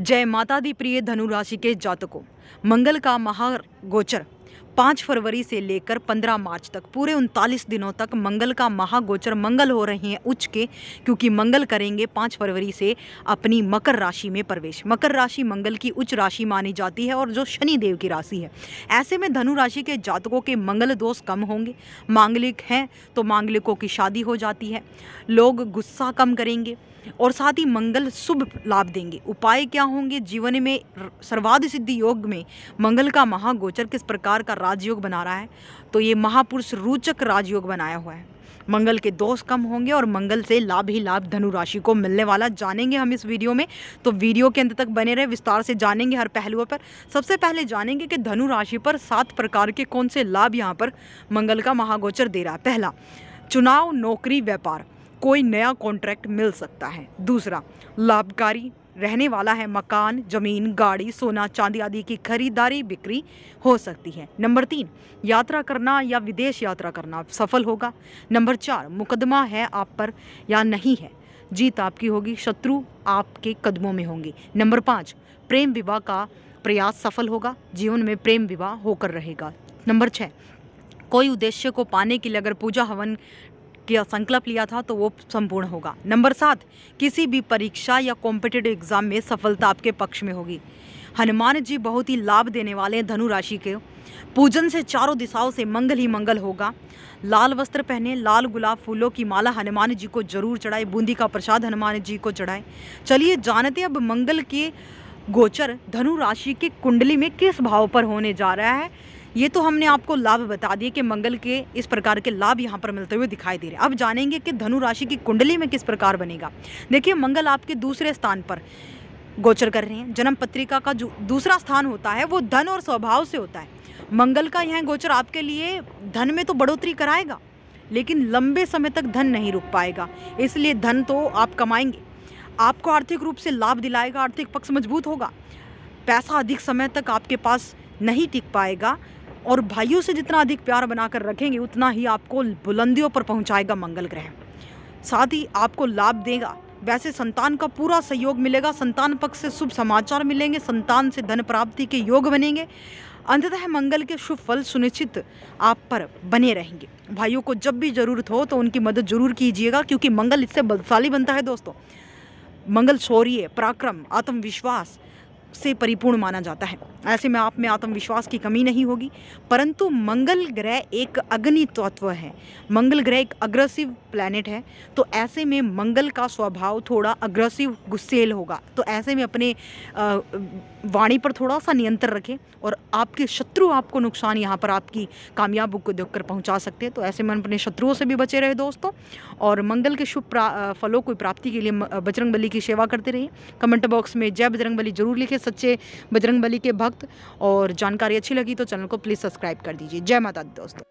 जय माता दी प्रिय धनु राशि के जातकों मंगल का महागोचर पाँच फरवरी से लेकर पंद्रह मार्च तक पूरे उनतालीस दिनों तक मंगल का महागोचर मंगल हो रहे हैं उच्च के क्योंकि मंगल करेंगे पाँच फरवरी से अपनी मकर राशि में प्रवेश मकर राशि मंगल की उच्च राशि मानी जाती है और जो शनि देव की राशि है ऐसे में धनु राशि के जातकों के मंगल दोष कम होंगे मांगलिक हैं तो मांगलिकों की शादी हो जाती है लोग गुस्सा कम करेंगे और साथ ही मंगल शुभ लाभ देंगे उपाय क्या होंगे जीवन में सर्वाध सिद्धि योग में मंगल का महागोचर किस प्रकार का राजयोग बना रहा है तो ये महापुरुष रोचक राजयोग बनाया हुआ है मंगल के दोष कम होंगे और मंगल से लाभ ही लाभ धनु राशि को मिलने वाला जानेंगे हम इस वीडियो में तो वीडियो के अंत तक बने रहे विस्तार से जानेंगे हर पहलुओं पर सबसे पहले जानेंगे कि धनु राशि पर सात प्रकार के कौन से लाभ यहाँ पर मंगल का महागोचर दे रहा है पहला चुनाव नौकरी व्यापार कोई नया कॉन्ट्रैक्ट मिल सकता है दूसरा लाभकारी रहने वाला है मकान जमीन गाड़ी सोना चांदी आदि की खरीदारी बिक्री हो सकती है नंबर तीन यात्रा करना या विदेश यात्रा करना सफल होगा नंबर चार मुकदमा है आप पर या नहीं है जीत आपकी होगी शत्रु आपके कदमों में होंगे नंबर पाँच प्रेम विवाह का प्रयास सफल होगा जीवन में प्रेम विवाह होकर रहेगा नंबर छः कोई उद्देश्य को पाने के लिए अगर पूजा हवन किया संकल्प लिया था तो वो संपूर्ण होगा नंबर सात किसी भी परीक्षा या कॉम्पिटेटिव एग्जाम में सफलता आपके पक्ष में होगी हनुमान जी बहुत ही लाभ देने वाले हैं धनु राशि के पूजन से चारों दिशाओं से मंगल ही मंगल होगा लाल वस्त्र पहने लाल गुलाब फूलों की माला हनुमान जी को जरूर चढ़ाए बूंदी का प्रसाद हनुमान जी को चढ़ाए चलिए जानते अब मंगल के गोचर धनु राशि के कुंडली में किस भाव पर होने जा रहा है ये तो हमने आपको लाभ बता दिए कि मंगल के इस प्रकार के लाभ यहाँ पर मिलते हुए दिखाई दे रहे हैं अब जानेंगे कि धनु राशि की कुंडली में किस प्रकार बनेगा देखिए मंगल आपके दूसरे स्थान पर गोचर कर रहे हैं जन्म पत्रिका का जो दूसरा स्थान होता है वो धन और स्वभाव से होता है मंगल का यह गोचर आपके लिए धन में तो बढ़ोतरी कराएगा लेकिन लंबे समय तक धन नहीं रुक पाएगा इसलिए धन तो आप कमाएंगे आपको आर्थिक रूप से लाभ दिलाएगा आर्थिक पक्ष मजबूत होगा पैसा अधिक समय तक आपके पास नहीं टिक पाएगा और भाइयों से जितना अधिक प्यार बनाकर रखेंगे उतना ही आपको बुलंदियों पर पहुंचाएगा मंगल ग्रह साथ ही आपको लाभ देगा वैसे संतान का पूरा सहयोग मिलेगा संतान पक्ष से शुभ समाचार मिलेंगे संतान से धन प्राप्ति के योग बनेंगे अंततः मंगल के शुभ फल सुनिश्चित आप पर बने रहेंगे भाइयों को जब भी ज़रूरत हो तो उनकी मदद जरूर कीजिएगा क्योंकि मंगल इससे बलशाली बनता है दोस्तों मंगल शौर्य पराक्रम आत्मविश्वास से परिपूर्ण माना जाता है ऐसे में आप में आत्मविश्वास की कमी नहीं होगी परंतु मंगल ग्रह एक अग्नि तत्व है मंगल ग्रह एक अग्रेसिव प्लैनेट है तो ऐसे में मंगल का स्वभाव थोड़ा अग्रेसिव गुस्सेल होगा तो ऐसे में अपने वाणी पर थोड़ा सा नियंत्रण रखें और आपके शत्रु आपको नुकसान यहाँ पर आपकी कामयाब को देख कर पहुँचा सकते हैं तो ऐसे में अपने शत्रुओं से भी बचे रहे दोस्तों और मंगल के शुभ फलों की प्राप्ति के लिए बजरंग की सेवा करते रहिए कमेंट बॉक्स में जय बजरंग जरूर लिखे हैं सच्चे बजरंग बली के भक्त और जानकारी अच्छी लगी तो चैनल को प्लीज़ सब्सक्राइब कर दीजिए जय माता दी दोस्तों